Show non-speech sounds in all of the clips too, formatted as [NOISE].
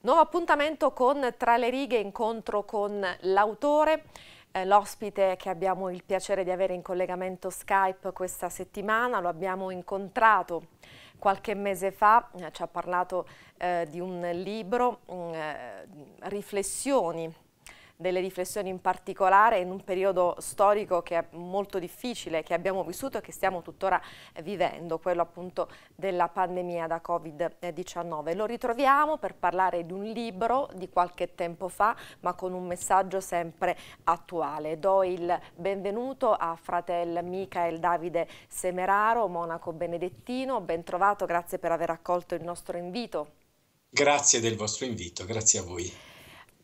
Nuovo appuntamento con Tra le righe, incontro con l'autore, eh, l'ospite che abbiamo il piacere di avere in collegamento Skype questa settimana, lo abbiamo incontrato qualche mese fa, eh, ci ha parlato eh, di un libro, mm, eh, Riflessioni delle riflessioni in particolare in un periodo storico che è molto difficile, che abbiamo vissuto e che stiamo tuttora eh, vivendo, quello appunto della pandemia da Covid-19. Lo ritroviamo per parlare di un libro di qualche tempo fa, ma con un messaggio sempre attuale. Do il benvenuto a fratel Michael Davide Semeraro, monaco benedettino, ben trovato, grazie per aver accolto il nostro invito. Grazie del vostro invito, grazie a voi.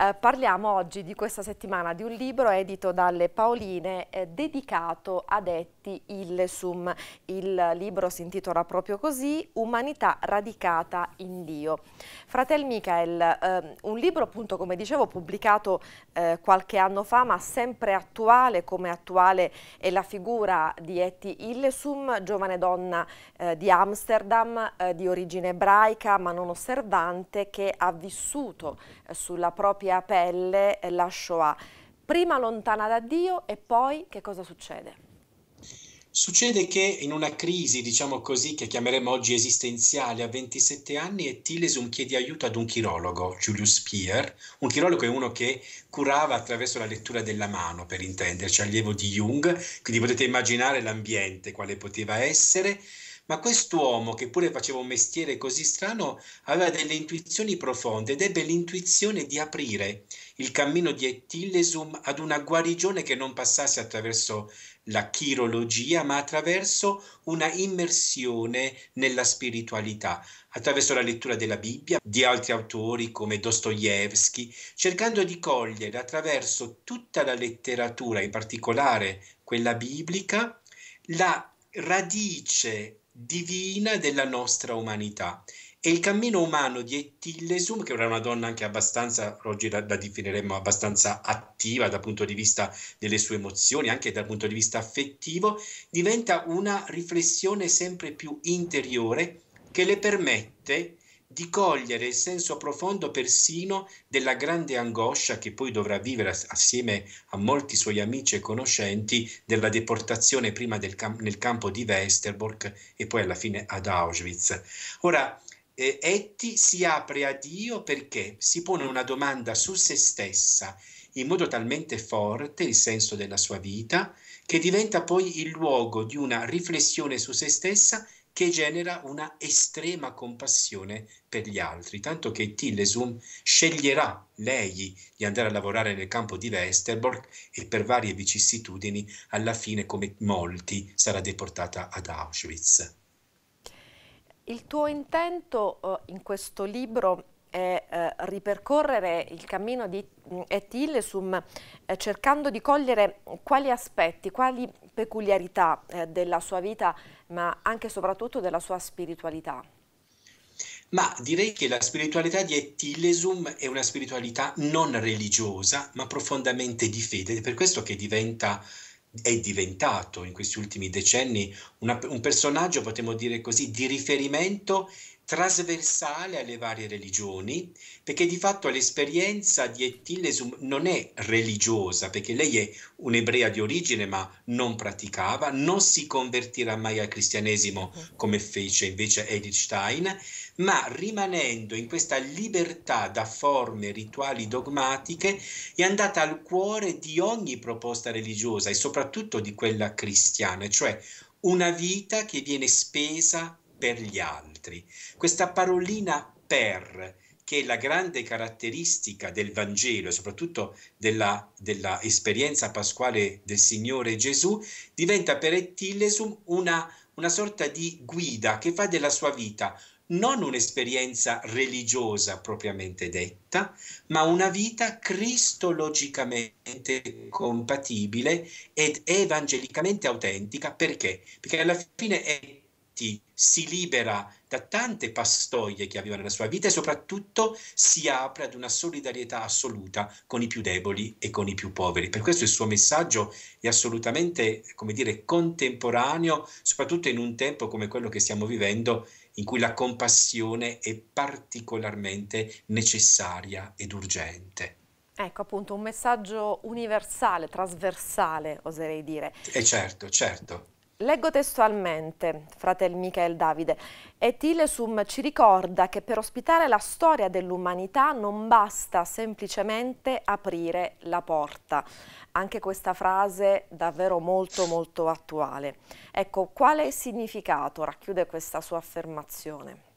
Eh, parliamo oggi di questa settimana di un libro edito dalle Paoline eh, dedicato a detti Illesum. Il libro si intitola proprio così, Umanità radicata in Dio. Fratel Michael, eh, un libro appunto come dicevo pubblicato eh, qualche anno fa ma sempre attuale come attuale è la figura di Etty Illesum, giovane donna eh, di Amsterdam di origine ebraica ma non osservante che ha vissuto sulla propria propria pelle la Shoah. Prima lontana da Dio e poi che cosa succede? Succede che in una crisi, diciamo così, che chiameremo oggi esistenziale, a 27 anni, Ettilesum chiede aiuto ad un chirologo, Julius Peer. Un chirologo è uno che curava attraverso la lettura della mano, per intenderci, allievo di Jung, quindi potete immaginare l'ambiente quale poteva essere ma quest'uomo, che pure faceva un mestiere così strano, aveva delle intuizioni profonde ed ebbe l'intuizione di aprire il cammino di Ettillesum ad una guarigione che non passasse attraverso la chirologia, ma attraverso una immersione nella spiritualità, attraverso la lettura della Bibbia, di altri autori come Dostoevsky, cercando di cogliere attraverso tutta la letteratura, in particolare quella biblica, la radice divina della nostra umanità. E il cammino umano di Ettillesum, che era una donna anche abbastanza, oggi la, la, definiremmo abbastanza attiva dal punto di vista delle sue emozioni, anche dal punto di vista affettivo, diventa una riflessione sempre più interiore che le permette di cogliere il senso profondo persino della grande angoscia che poi dovrà vivere assieme a molti suoi amici e conoscenti della deportazione prima del cam- nel campo di Westerbork e poi alla fine ad Auschwitz. Ora, eh, Etti si apre a Dio perché si pone una domanda su se stessa in modo talmente forte il senso della sua vita che diventa poi il luogo di una riflessione su se stessa che genera una estrema compassione per gli altri, tanto che Tillesum sceglierà lei di andare a lavorare nel campo di Westerbork e per varie vicissitudini alla fine, come molti, sarà deportata ad Auschwitz. Il tuo intento eh, in questo libro eh, eh, ripercorrere il cammino di mm, Etilesum eh, cercando di cogliere quali aspetti, quali peculiarità eh, della sua vita, ma anche e soprattutto della sua spiritualità. Ma direi che la spiritualità di Ettilesum è una spiritualità non religiosa, ma profondamente di fede, ed è per questo che diventa è diventato in questi ultimi decenni una, un personaggio, potremmo dire così, di riferimento trasversale alle varie religioni, perché di fatto l'esperienza di Ettile non è religiosa, perché lei è un'ebrea di origine ma non praticava, non si convertirà mai al cristianesimo come fece invece Edith Stein, ma rimanendo in questa libertà da forme rituali dogmatiche è andata al cuore di ogni proposta religiosa e soprattutto di quella cristiana, cioè una vita che viene spesa per gli altri altri. Questa parolina per, che è la grande caratteristica del Vangelo e soprattutto della, della, esperienza pasquale del Signore Gesù, diventa per Ettillesum una, una sorta di guida che fa della sua vita non un'esperienza religiosa propriamente detta, ma una vita cristologicamente compatibile ed evangelicamente autentica. Perché? Perché alla fine è infatti si libera da tante pastoie che aveva nella sua vita e soprattutto si apre ad una solidarietà assoluta con i più deboli e con i più poveri. Per questo il suo messaggio è assolutamente, come dire, contemporaneo, soprattutto in un tempo come quello che stiamo vivendo, in cui la compassione è particolarmente necessaria ed urgente. Ecco appunto un messaggio universale, trasversale, oserei dire. E eh, certo, certo. Leggo testualmente, fratel Michael Davide, Etilesum ci ricorda che per ospitare la storia dell'umanità non basta semplicemente aprire la porta. Anche questa frase davvero molto molto attuale. Ecco, quale significato racchiude questa sua affermazione?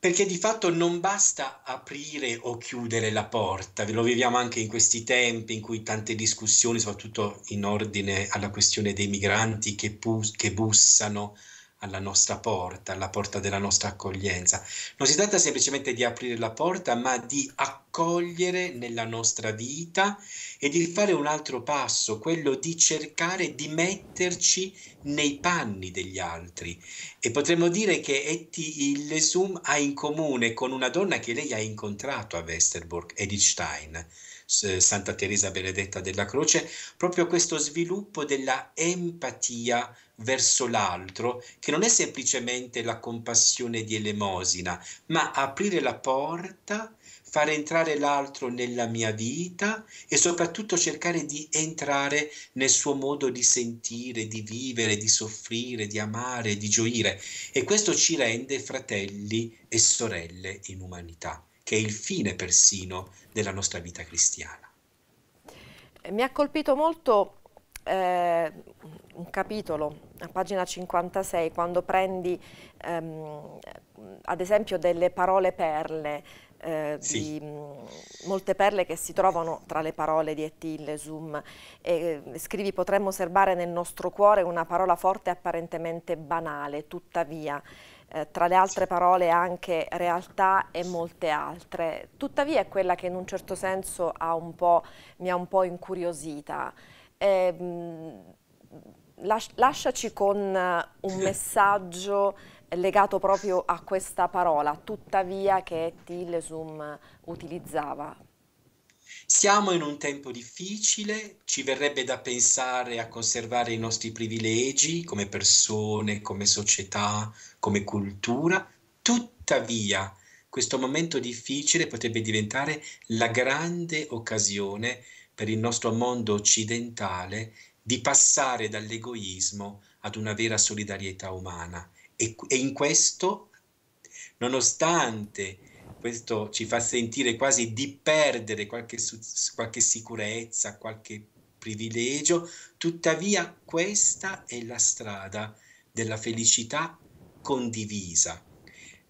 perché di fatto non basta aprire o chiudere la porta, lo viviamo anche in questi tempi in cui tante discussioni, soprattutto in ordine alla questione dei migranti che, pu- che bussano, alla nostra porta, alla porta della nostra accoglienza. Non si tratta semplicemente di aprire la porta, ma di accogliere nella nostra vita e di fare un altro passo, quello di cercare di metterci nei panni degli altri. E potremmo dire che Etty Illesum ha in comune con una donna che lei ha incontrato a Westerbork, Edith Stein. Santa Teresa Benedetta della Croce, proprio questo sviluppo della empatia verso l'altro, che non è semplicemente la compassione di elemosina, ma aprire la porta, fare entrare l'altro nella mia vita e soprattutto cercare di entrare nel suo modo di sentire, di vivere, di soffrire, di amare, di gioire. E questo ci rende fratelli e sorelle in umanità, che è il fine persino della nostra vita cristiana. Mi ha colpito molto eh, un capitolo a pagina 56, quando prendi ehm, ad esempio delle parole perle, eh, sì. di mh, mm, molte perle che si trovano tra le parole di Ettille, Zoom, e, eh, scrivi potremmo serbare nel nostro cuore una parola forte e apparentemente banale, tuttavia. Eh, tra le altre parole anche realtà e molte altre. Tuttavia è quella che in un certo senso ha un mi ha un po' incuriosita. Eh, las lasciaci con eh, un messaggio legato proprio a questa parola, tuttavia, che Tillesum utilizzava. Siamo in un tempo difficile, ci verrebbe da pensare a conservare i nostri privilegi come persone, come società, come cultura, tuttavia questo momento difficile potrebbe diventare la grande occasione per il nostro mondo occidentale di passare dall'egoismo ad una vera solidarietà umana. E, e in questo, nonostante questo ci fa sentire quasi di perdere qualche, qualche sicurezza, qualche privilegio, tuttavia questa è la strada della felicità condivisa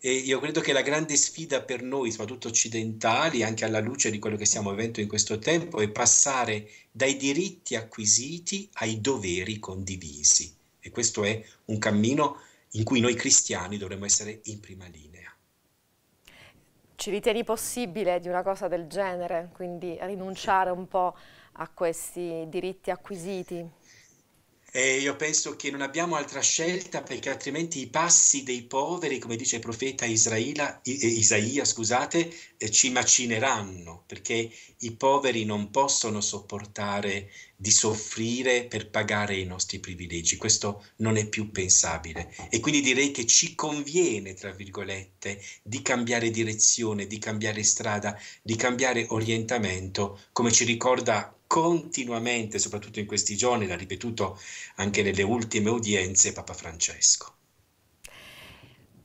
e io credo che la grande sfida per noi, soprattutto occidentali, anche alla luce di quello che stiamo vivendo in questo tempo, è passare dai diritti acquisiti ai doveri condivisi. E questo è un cammino in cui noi cristiani dovremmo essere in prima linea. Ci ritieni possibile di una cosa del genere, quindi rinunciare un po' a questi diritti acquisiti? E io penso che non abbiamo altra scelta perché altrimenti i passi dei poveri, come dice il profeta Israela, eh, Isaia, scusate, eh, ci macineranno perché i poveri non possono sopportare di soffrire per pagare i nostri privilegi. Questo non è più pensabile. E quindi direi che ci conviene, tra virgolette, di cambiare direzione, di cambiare strada, di cambiare orientamento, come ci ricorda continuamente, soprattutto in questi giorni, l'ha ripetuto anche nelle ultime udienze Papa Francesco.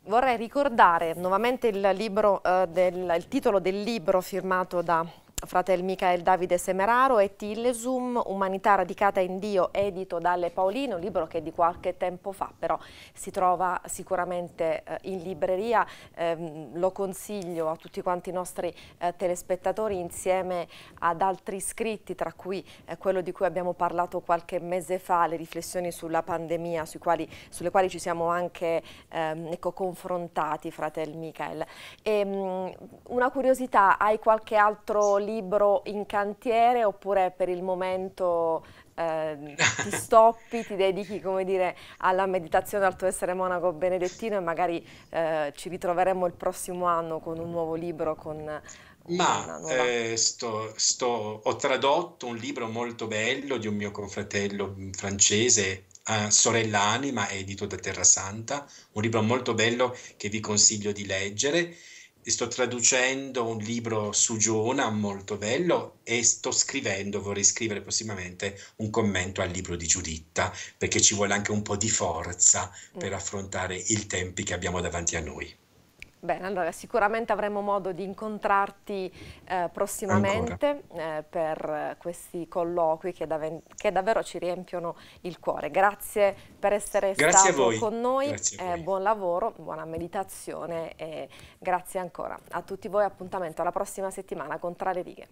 Vorrei ricordare nuovamente il, libro, eh, del, il titolo del libro firmato da Fratel Michael Davide Semeraro e Tillesum, Umanità radicata in Dio, edito dalle Paolino, libro che di qualche tempo fa però si trova sicuramente eh, in libreria, eh, lo consiglio a tutti quanti i nostri eh, telespettatori insieme ad altri scritti, tra cui eh, quello di cui abbiamo parlato qualche mese fa, le riflessioni sulla pandemia, quali, sulle quali ci siamo anche ehm, ecco, confrontati, Fratel Michael. E, ehm, mh, una curiosità, hai qualche altro libro? libro in cantiere oppure per il momento eh, ti [LAUGHS] stoppi, ti dedichi come dire, alla meditazione, al tuo essere monaco benedettino e magari eh, ci ritroveremo il prossimo anno con un nuovo libro, con, ma eh, sto, sto, ho tradotto un libro molto bello di un mio confratello francese, eh, Sorella Anima, edito da Terra Santa, un libro molto bello che vi consiglio di leggere sto traducendo un libro su Giona molto bello e sto scrivendo, vorrei scrivere prossimamente un commento al libro di Giuditta perché ci vuole anche un po' di forza per mm. affrontare i tempi che abbiamo davanti a noi. Bene, allora sicuramente avremo modo di incontrarti eh, prossimamente eh, per questi colloqui che, dav che, davvero ci riempiono il cuore. Grazie per essere grazie stato con noi, eh, buon lavoro, buona meditazione e grazie ancora a tutti voi, appuntamento alla prossima settimana con Tra le righe.